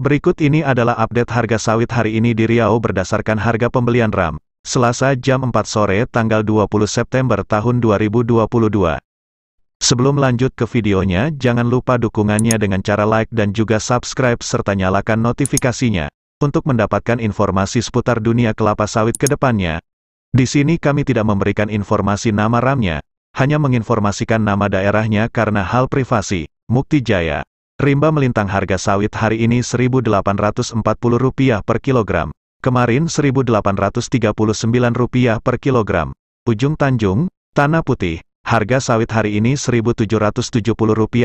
Berikut ini adalah update harga sawit hari ini di Riau berdasarkan harga pembelian RAM, Selasa jam 4 sore tanggal 20 September tahun 2022. Sebelum lanjut ke videonya, jangan lupa dukungannya dengan cara like dan juga subscribe serta nyalakan notifikasinya, untuk mendapatkan informasi seputar dunia kelapa sawit ke depannya. Di sini kami tidak memberikan informasi nama RAM-nya, hanya menginformasikan nama daerahnya karena hal privasi, Mukti Jaya. Rimba melintang harga sawit hari ini Rp1.840 per kilogram, kemarin Rp1.839 per kilogram. Ujung Tanjung, Tanah Putih, harga sawit hari ini Rp1.770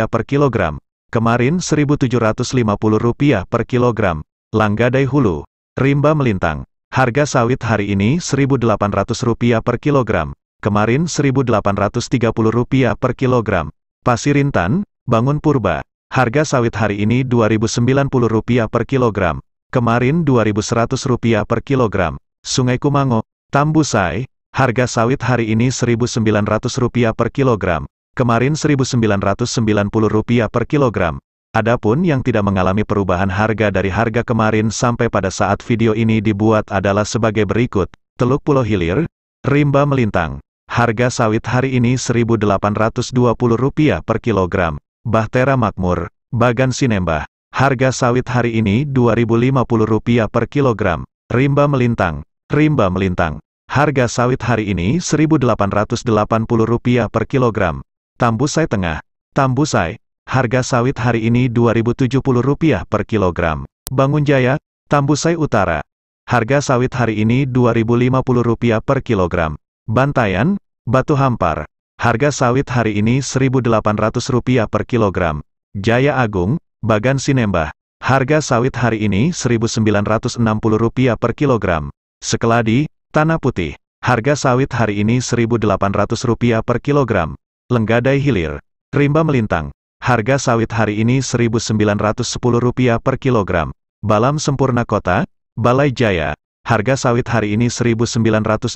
per kilogram, kemarin Rp1.750 per kilogram. Langgadai Hulu, Rimba melintang. Harga sawit hari ini Rp1.800 per kilogram, kemarin Rp1.830 per kilogram. Pasir Pasirintan, Bangun Purba, harga sawit hari ini Rp2.090 per kilogram, kemarin Rp2.100 per kilogram. Sungai Kumango, Tambusai, harga sawit hari ini Rp1.900 per kilogram, kemarin Rp1.990 per kilogram. Adapun yang tidak mengalami perubahan harga dari harga kemarin sampai pada saat video ini dibuat adalah sebagai berikut. Teluk Pulau Hilir, Rimba Melintang. Harga sawit hari ini Rp1.820 per kilogram. Bahtera Makmur, Bagan Sinembah. Harga sawit hari ini Rp2.050 per kilogram. Rimba Melintang, Rimba Melintang. Harga sawit hari ini Rp1.880 per kilogram. Tambusai Tengah, Tambusai. Harga sawit hari ini Rp2.070 per kilogram. Bangun Jaya, Tambusai Utara. Harga sawit hari ini Rp2.050 per kilogram. Bantayan, Batu Hampar. Harga sawit hari ini Rp1.800 per kilogram. Jaya Agung, Bagan Sinembah. Harga sawit hari ini Rp1.960 per kilogram. Sekeladi, Tanah Putih. Harga sawit hari ini Rp1.800 per kilogram. Lenggadai Hilir, Rimba Melintang. Harga sawit hari ini Rp1.910 per kilogram. Balam Sempurna Kota, Balai Jaya. Harga sawit hari ini Rp1.920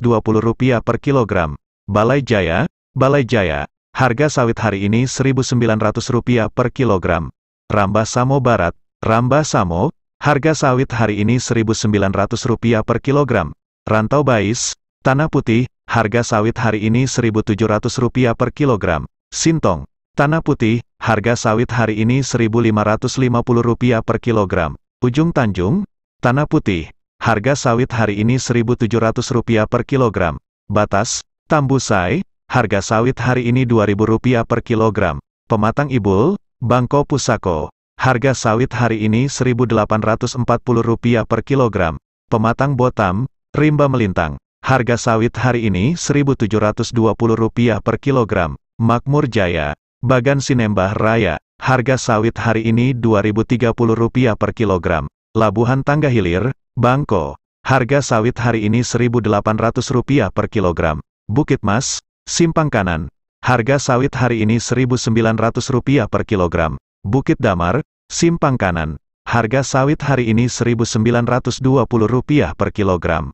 per kilogram. Balai Jaya, Balai Jaya. Harga sawit hari ini Rp1.900 per kilogram. Rambah Samo Barat, Rambah Samo. Harga sawit hari ini Rp1.900 per kilogram. Rantau Bais, Tanah Putih. Harga sawit hari ini Rp1.700 per kilogram. Sintong, Tanah Putih. Harga sawit hari ini Rp1.550 per kilogram. Ujung Tanjung, Tanah Putih. Harga sawit hari ini Rp1.700 per kilogram. Batas, Tambusai. Harga sawit hari ini Rp2.000 per kilogram. Pematang Ibul, Bangko Pusako. Harga sawit hari ini Rp1.840 per kilogram. Pematang Botam, Rimba Melintang. Harga sawit hari ini Rp1.720 per kilogram. Makmur Jaya. Bagan Sinembah Raya, harga sawit hari ini Rp2.030 per kilogram. Labuhan Tangga Hilir, Bangko, harga sawit hari ini Rp1.800 per kilogram. Bukit Mas, Simpang Kanan, harga sawit hari ini Rp1.900 per kilogram. Bukit Damar, Simpang Kanan, harga sawit hari ini Rp1.920 per kilogram.